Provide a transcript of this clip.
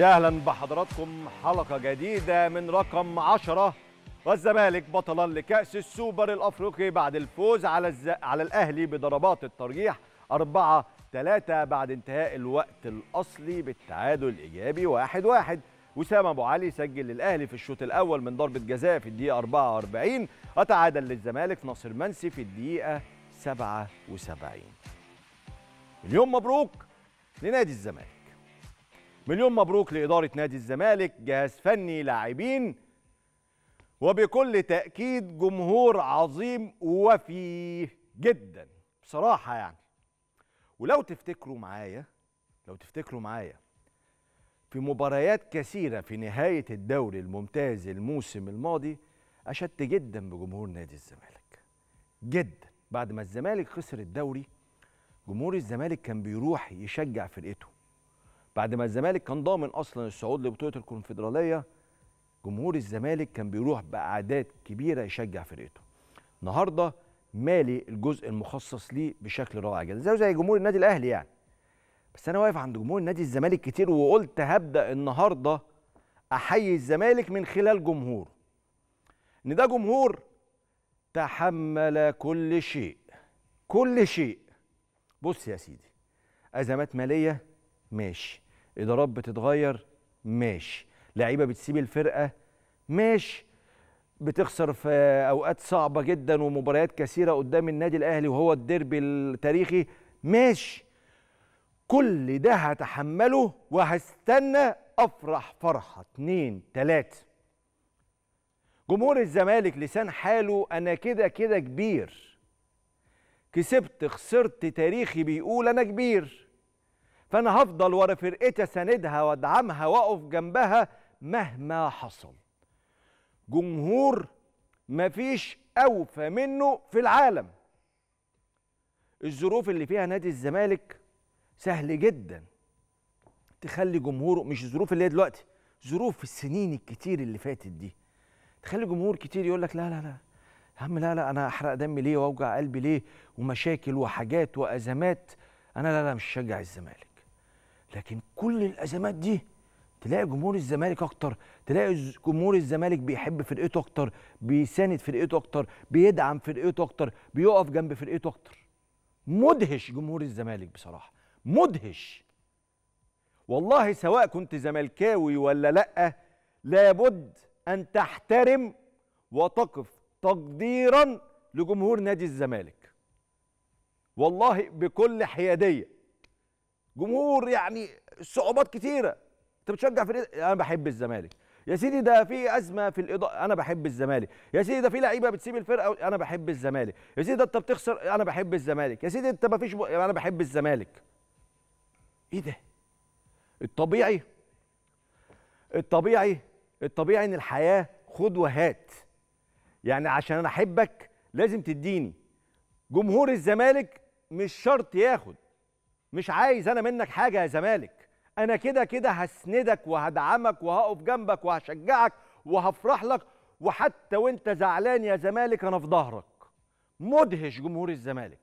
يا اهلا بحضراتكم حلقه جديده من رقم 10 والزمالك بطلا لكاس السوبر الافريقي بعد الفوز على الز... على الاهلي بضربات الترجيح 4 3 بعد انتهاء الوقت الاصلي بالتعادل الايجابي 1 1 وسام ابو علي سجل للاهلي في الشوط الاول من ضربه جزاء في الدقيقه 44 وتعادل للزمالك ناصر منسي في الدقيقه 77 اليوم مبروك لنادي الزمالك مليون مبروك لإدارة نادي الزمالك جهاز فني لاعبين وبكل تأكيد جمهور عظيم وفي جدا بصراحة يعني ولو تفتكروا معايا لو تفتكروا معايا في مباريات كثيرة في نهاية الدوري الممتاز الموسم الماضي أشدت جدا بجمهور نادي الزمالك جدا بعد ما الزمالك خسر الدوري جمهور الزمالك كان بيروح يشجع فرقته بعد ما الزمالك كان ضامن اصلا الصعود لبطوله الكونفدراليه جمهور الزمالك كان بيروح باعداد كبيره يشجع فرقته النهارده مالي الجزء المخصص ليه بشكل رائع جدا زي زي جمهور النادي الاهلي يعني بس انا واقف عند جمهور نادي الزمالك كتير وقلت هبدا النهارده احيي الزمالك من خلال جمهوره ان ده جمهور تحمل كل شيء كل شيء بص يا سيدي ازمات ماليه ماشي ادارات بتتغير ماشي لعيبه بتسيب الفرقه ماشي بتخسر في اوقات صعبه جدا ومباريات كثيره قدام النادي الاهلي وهو الديربي التاريخي ماشي كل ده هتحمله وهستنى افرح فرحه اتنين تلاته جمهور الزمالك لسان حاله انا كده كده كبير كسبت خسرت تاريخي بيقول انا كبير فأنا هفضل ورا فرقتي أساندها وأدعمها وأقف جنبها مهما حصل جمهور مفيش أوفى منه في العالم الظروف اللي فيها نادي الزمالك سهل جدا تخلي جمهوره مش الظروف اللي هي دلوقتي ظروف السنين الكتير اللي فاتت دي تخلي جمهور كتير يقول لك لا لا لا يا عم لا لا انا احرق دمي ليه واوجع قلبي ليه ومشاكل وحاجات وازمات انا لا لا مش شجع الزمالك لكن كل الازمات دي تلاقي جمهور الزمالك اكتر تلاقي جمهور الزمالك بيحب فرقته اكتر بيساند فرقته اكتر بيدعم فرقته اكتر بيقف جنب فرقته اكتر مدهش جمهور الزمالك بصراحه مدهش والله سواء كنت زملكاوي ولا لا لابد ان تحترم وتقف تقديرا لجمهور نادي الزمالك والله بكل حياديه جمهور يعني صعوبات كتيره انت بتشجع فريق انا بحب الزمالك يا سيدي ده في ازمه في الاضاءه انا بحب الزمالك يا سيدي ده في لعيبه بتسيب الفرقه انا بحب الزمالك يا سيدي ده انت بتخسر انا بحب الزمالك يا سيدي انت ما فيش ب... انا بحب الزمالك ايه ده الطبيعي الطبيعي الطبيعي ان الحياه خد وهات يعني عشان انا احبك لازم تديني جمهور الزمالك مش شرط ياخد مش عايز انا منك حاجه يا زمالك انا كده كده هسندك وهدعمك وهقف جنبك وهشجعك وهفرح لك وحتى وانت زعلان يا زمالك انا في ظهرك مدهش جمهور الزمالك